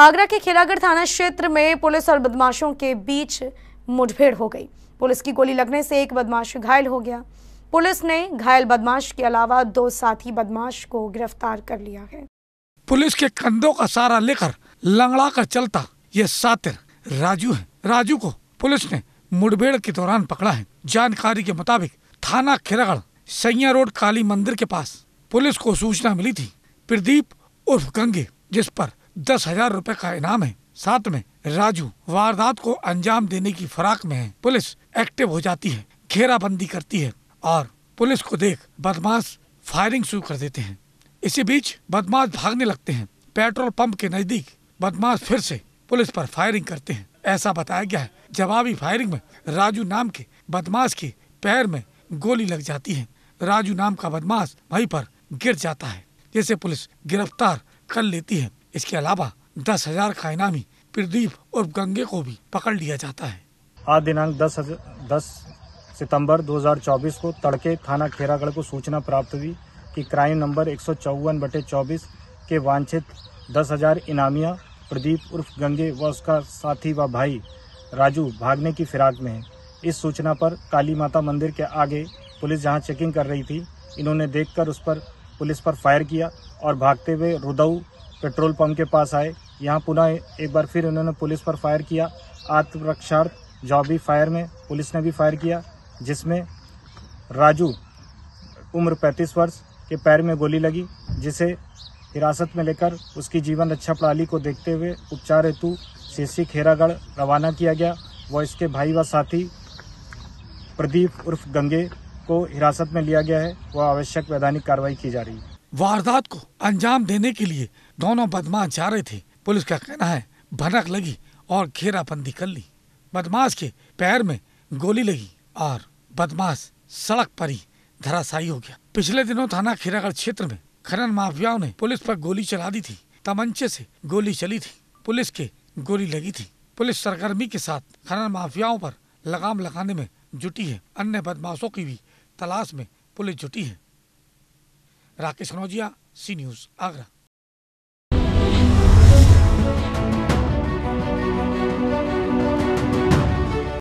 आगरा के खेरागढ़ थाना क्षेत्र में पुलिस और बदमाशों के बीच मुठभेड़ हो गई पुलिस की गोली लगने से एक बदमाश घायल हो गया पुलिस ने घायल बदमाश के अलावा दो साथी बदमाश को गिरफ्तार कर लिया है पुलिस के कंधों का सहारा लेकर लंगड़ा कर चलता ये सातिर राजू है राजू को पुलिस ने मुठभेड़ के दौरान पकड़ा है जानकारी के मुताबिक थाना खेरागढ़ सैया रोड काली मंदिर के पास पुलिस को सूचना मिली थी प्रदीप उर्फ गंगे जिस पर दस हजार रूपए का इनाम है साथ में राजू वारदात को अंजाम देने की फराक में है पुलिस एक्टिव हो जाती है घेराबंदी करती है और पुलिस को देख बदमाश फायरिंग शुरू कर देते हैं इसी बीच बदमाश भागने लगते हैं पेट्रोल पंप के नजदीक बदमाश फिर से पुलिस पर फायरिंग करते हैं ऐसा बताया गया है जवाबी फायरिंग में राजू नाम के बदमाश के पैर में गोली लग जाती है राजू नाम का बदमाश वहीं पर गिर जाता है जिसे पुलिस गिरफ्तार कर लेती है इसके अलावा दस हजार का इनामी प्रदीप और गंगे को भी पकड़ लिया जाता है आज दिनांक दस दस सितंबर 2024 को तड़के थाना खेरागढ़ को सूचना प्राप्त हुई कि क्राइम नंबर एक सौ चौवन बटे चौबीस के वांछित दस हजार इनामिया प्रदीप उर्फ गंगे व उसका साथी व भाई राजू भागने की फिराक में है इस सूचना पर काली माता मंदिर के आगे पुलिस जहां चेकिंग कर रही थी इन्होंने देखकर उस पर पुलिस पर फायर किया और भागते हुए रुदऊ पेट्रोल पंप के पास आए यहाँ पुनः एक बार फिर उन्होंने पुलिस पर फायर किया आत्मरक्षार्थ जॉबी फायर में पुलिस ने भी फायर किया जिसमें राजू उम्र 35 वर्ष के पैर में गोली लगी जिसे हिरासत में लेकर उसकी जीवन रक्षा प्रणाली को देखते हुए उपचार हेतु सीसी खेरागढ़ रवाना किया गया व इसके भाई व साथी प्रदीप उर्फ गंगे को हिरासत में लिया गया है वह आवश्यक वैधानिक कार्रवाई की जा रही है वारदात को अंजाम देने के लिए दोनों बदमाश जा रहे थे पुलिस का कहना है भनक लगी और घेराबंदी कर ली बदमाश के पैर में गोली लगी और बदमाश सड़क पर ही धराशायी हो गया पिछले दिनों थाना खेरागढ़ क्षेत्र में खनन माफियाओं ने पुलिस पर गोली चला दी थी तमंचे से गोली चली थी पुलिस के गोली लगी थी पुलिस सरगर्मी के साथ खनन माफियाओं पर लगाम लगाने में जुटी है अन्य बदमाशों की भी तलाश में पुलिस जुटी है राकेश खनौजिया सी न्यूज़ आगरा